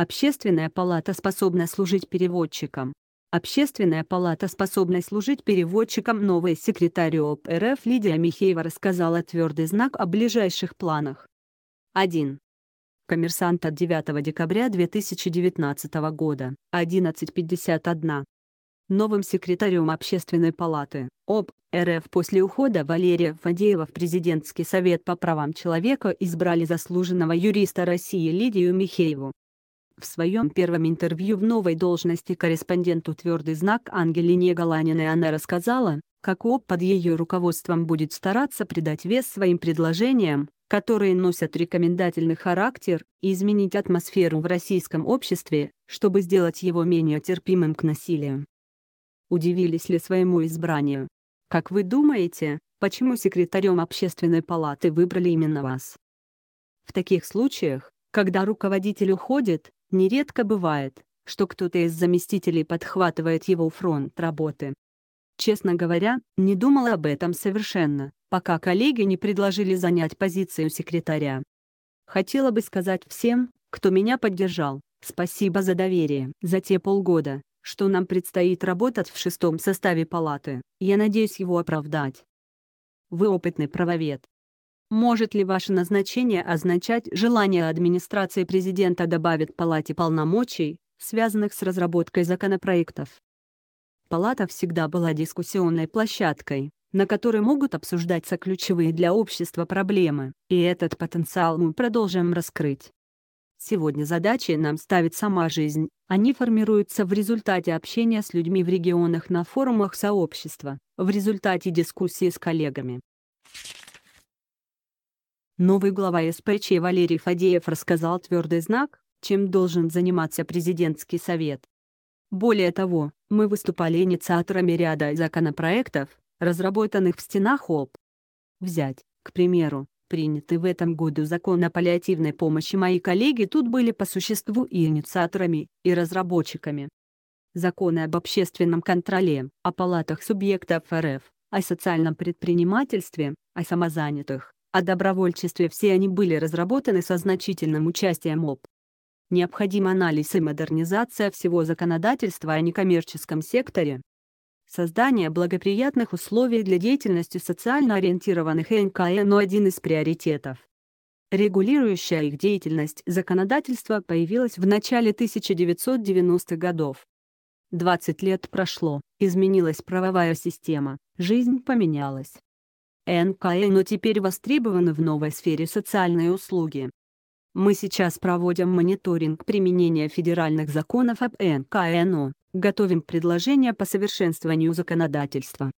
Общественная палата способна служить переводчиком. Общественная палата способна служить переводчиком. новая секретарь ОП РФ Лидия Михеева рассказала твердый знак о ближайших планах. 1. Коммерсант от 9 декабря 2019 года, 11.51. Новым секретарем Общественной палаты ОП РФ после ухода Валерия Фадеева в Президентский совет по правам человека избрали заслуженного юриста России Лидию Михееву. В своем первом интервью в новой должности корреспонденту «Твердый знак» Ангелине Галаниной она рассказала, как ООП под ее руководством будет стараться придать вес своим предложениям, которые носят рекомендательный характер, и изменить атмосферу в российском обществе, чтобы сделать его менее терпимым к насилию. Удивились ли своему избранию? Как вы думаете, почему секретарем общественной палаты выбрали именно вас? В таких случаях, когда руководитель уходит, Нередко бывает, что кто-то из заместителей подхватывает его фронт работы. Честно говоря, не думала об этом совершенно, пока коллеги не предложили занять позицию секретаря. Хотела бы сказать всем, кто меня поддержал, спасибо за доверие. За те полгода, что нам предстоит работать в шестом составе палаты, я надеюсь его оправдать. Вы опытный правовед, может ли ваше назначение означать желание администрации президента добавить палате полномочий, связанных с разработкой законопроектов? Палата всегда была дискуссионной площадкой, на которой могут обсуждаться ключевые для общества проблемы, и этот потенциал мы продолжим раскрыть. Сегодня задачи нам ставит сама жизнь, они формируются в результате общения с людьми в регионах на форумах сообщества, в результате дискуссии с коллегами, Новый глава СПЧ Валерий Фадеев рассказал твердый знак, чем должен заниматься президентский совет. Более того, мы выступали инициаторами ряда законопроектов, разработанных в стенах ОП. Взять, к примеру, принятый в этом году закон о паллиативной помощи мои коллеги тут были по существу и инициаторами, и разработчиками. Законы об общественном контроле, о палатах субъектов РФ, о социальном предпринимательстве, о самозанятых, о добровольчестве все они были разработаны со значительным участием ОП. Необходим анализ и модернизация всего законодательства о некоммерческом секторе. Создание благоприятных условий для деятельности социально ориентированных НКН – один из приоритетов. Регулирующая их деятельность законодательство появилось в начале 1990-х годов. 20 лет прошло, изменилась правовая система, жизнь поменялась но теперь востребованы в новой сфере социальные услуги. Мы сейчас проводим мониторинг применения федеральных законов об НКНО, готовим предложения по совершенствованию законодательства.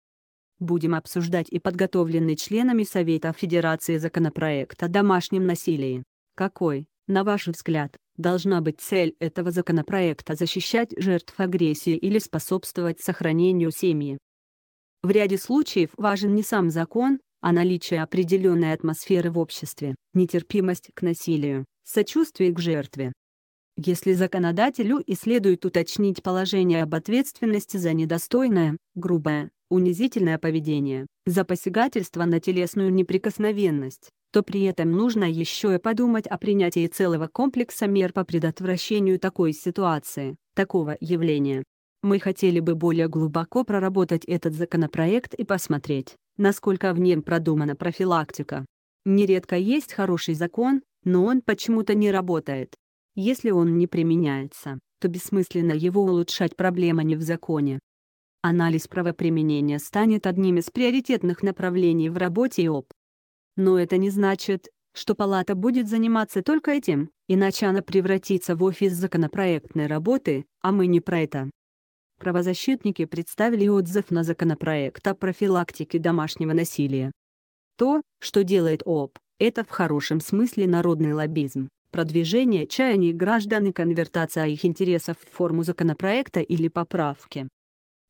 Будем обсуждать и подготовленный членами Совета Федерации законопроект о домашнем насилии. Какой, на ваш взгляд, должна быть цель этого законопроекта защищать жертв агрессии или способствовать сохранению семьи? В ряде случаев важен не сам закон, а наличие определенной атмосферы в обществе, нетерпимость к насилию, сочувствие к жертве. Если законодателю и следует уточнить положение об ответственности за недостойное, грубое, унизительное поведение, за посягательство на телесную неприкосновенность, то при этом нужно еще и подумать о принятии целого комплекса мер по предотвращению такой ситуации, такого явления. Мы хотели бы более глубоко проработать этот законопроект и посмотреть, насколько в нем продумана профилактика. Нередко есть хороший закон, но он почему-то не работает. Если он не применяется, то бессмысленно его улучшать проблема не в законе. Анализ правоприменения станет одним из приоритетных направлений в работе ИОП. Но это не значит, что палата будет заниматься только этим, иначе она превратится в офис законопроектной работы, а мы не про это правозащитники представили отзыв на законопроект о профилактике домашнего насилия. То, что делает ООП, это в хорошем смысле народный лоббизм, продвижение чаяний граждан и конвертация их интересов в форму законопроекта или поправки.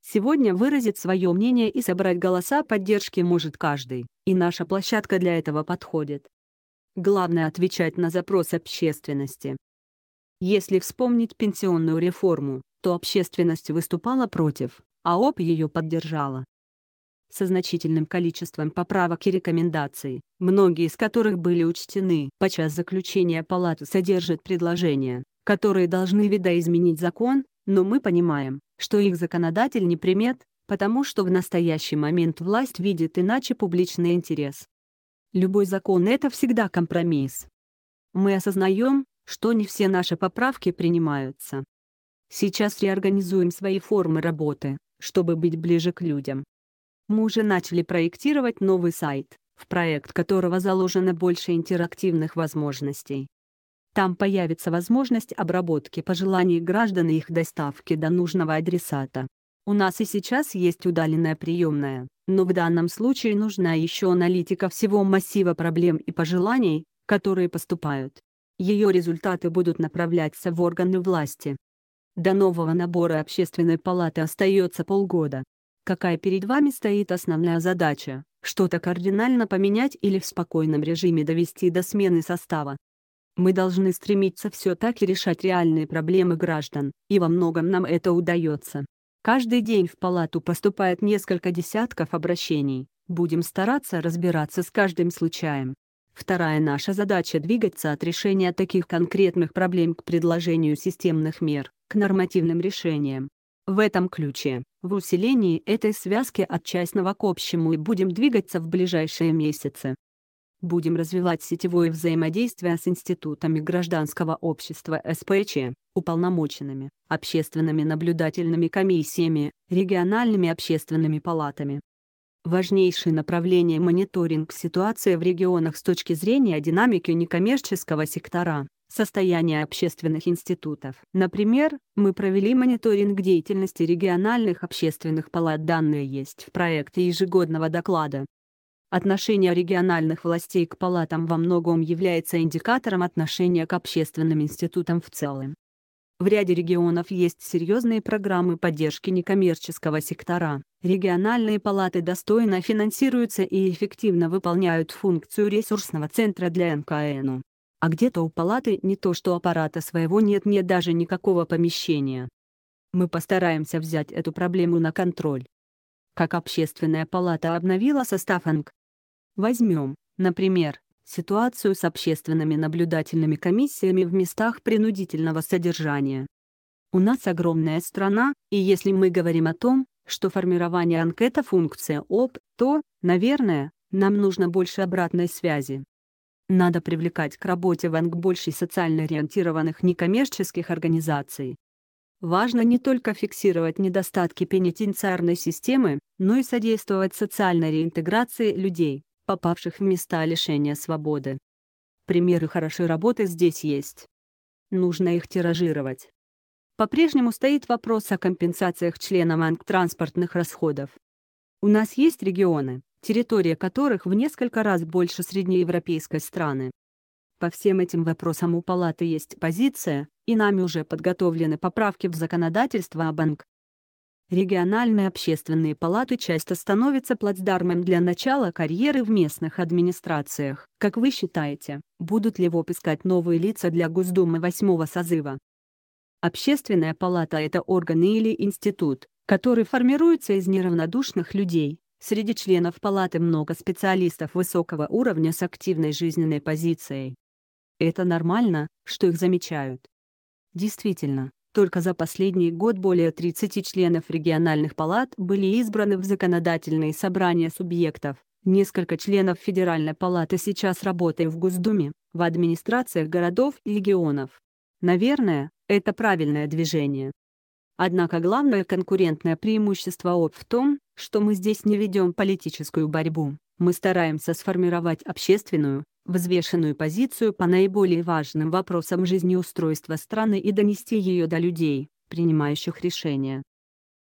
Сегодня выразить свое мнение и собрать голоса поддержки может каждый, и наша площадка для этого подходит. Главное отвечать на запрос общественности. Если вспомнить пенсионную реформу, то общественность выступала против, а ОП ее поддержала. Со значительным количеством поправок и рекомендаций, многие из которых были учтены. По час заключения палаты содержат предложения, которые должны видоизменить закон, но мы понимаем, что их законодатель не примет, потому что в настоящий момент власть видит иначе публичный интерес. Любой закон – это всегда компромисс. Мы осознаем, что не все наши поправки принимаются, Сейчас реорганизуем свои формы работы, чтобы быть ближе к людям. Мы уже начали проектировать новый сайт, в проект которого заложено больше интерактивных возможностей. Там появится возможность обработки пожеланий граждан и их доставки до нужного адресата. У нас и сейчас есть удаленная приемная, но в данном случае нужна еще аналитика всего массива проблем и пожеланий, которые поступают. Ее результаты будут направляться в органы власти, до нового набора общественной палаты остается полгода. Какая перед вами стоит основная задача? Что-то кардинально поменять или в спокойном режиме довести до смены состава? Мы должны стремиться все так и решать реальные проблемы граждан, и во многом нам это удается. Каждый день в палату поступает несколько десятков обращений. Будем стараться разбираться с каждым случаем. Вторая наша задача – двигаться от решения таких конкретных проблем к предложению системных мер к нормативным решениям. В этом ключе, в усилении этой связки от частного к общему и будем двигаться в ближайшие месяцы. Будем развивать сетевое взаимодействие с институтами гражданского общества СПЧ, уполномоченными, общественными наблюдательными комиссиями, региональными общественными палатами. Важнейшее направление – мониторинг ситуации в регионах с точки зрения динамики некоммерческого сектора, состояние общественных институтов. Например, мы провели мониторинг деятельности региональных общественных палат. Данные есть в проекте ежегодного доклада. Отношение региональных властей к палатам во многом является индикатором отношения к общественным институтам в целом. В ряде регионов есть серьезные программы поддержки некоммерческого сектора. Региональные палаты достойно финансируются и эффективно выполняют функцию ресурсного центра для НКНУ а где-то у палаты не то что аппарата своего нет, нет даже никакого помещения. Мы постараемся взять эту проблему на контроль. Как общественная палата обновила состав АНК? Возьмем, например, ситуацию с общественными наблюдательными комиссиями в местах принудительного содержания. У нас огромная страна, и если мы говорим о том, что формирование анкета функция ОП, то, наверное, нам нужно больше обратной связи. Надо привлекать к работе в больше социально ориентированных некоммерческих организаций. Важно не только фиксировать недостатки пенитенциарной системы, но и содействовать социальной реинтеграции людей, попавших в места лишения свободы. Примеры хорошей работы здесь есть. Нужно их тиражировать. По-прежнему стоит вопрос о компенсациях членам транспортных расходов. У нас есть регионы, территория которых в несколько раз больше среднеевропейской страны. По всем этим вопросам у палаты есть позиция, и нами уже подготовлены поправки в законодательство о банк. Региональные общественные палаты часто становятся плацдармом для начала карьеры в местных администрациях. Как вы считаете, будут ли ВОП искать новые лица для Госдумы восьмого созыва? Общественная палата – это орган или институт, который формируется из неравнодушных людей, Среди членов палаты много специалистов высокого уровня с активной жизненной позицией. Это нормально, что их замечают. Действительно, только за последний год более 30 членов региональных палат были избраны в законодательные собрания субъектов. Несколько членов Федеральной палаты сейчас работают в Госдуме, в администрациях городов и регионов. Наверное, это правильное движение. Однако главное конкурентное преимущество ОП в том, что мы здесь не ведем политическую борьбу, мы стараемся сформировать общественную, взвешенную позицию по наиболее важным вопросам жизнеустройства страны и донести ее до людей, принимающих решения.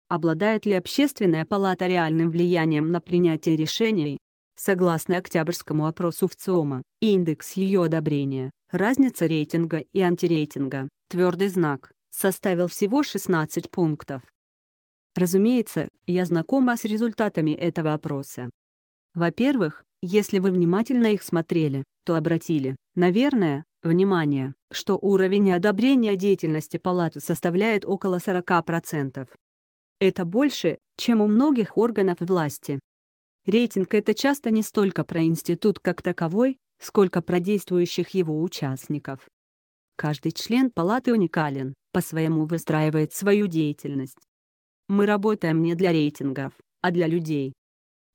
Обладает ли общественная палата реальным влиянием на принятие решений? Согласно октябрьскому опросу в ЦИОМа, индекс ее одобрения, разница рейтинга и антирейтинга, твердый знак, составил всего 16 пунктов. Разумеется, я знакома с результатами этого опроса. Во-первых, если вы внимательно их смотрели, то обратили, наверное, внимание, что уровень одобрения деятельности палаты составляет около 40%. Это больше, чем у многих органов власти. Рейтинг — это часто не столько про институт как таковой, сколько про действующих его участников. Каждый член палаты уникален, по-своему выстраивает свою деятельность. Мы работаем не для рейтингов, а для людей.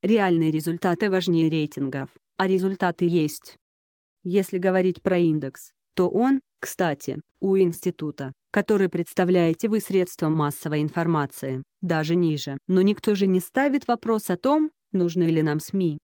Реальные результаты важнее рейтингов, а результаты есть. Если говорить про индекс, то он, кстати, у института, который представляете вы средством массовой информации, даже ниже. Но никто же не ставит вопрос о том, нужны ли нам СМИ.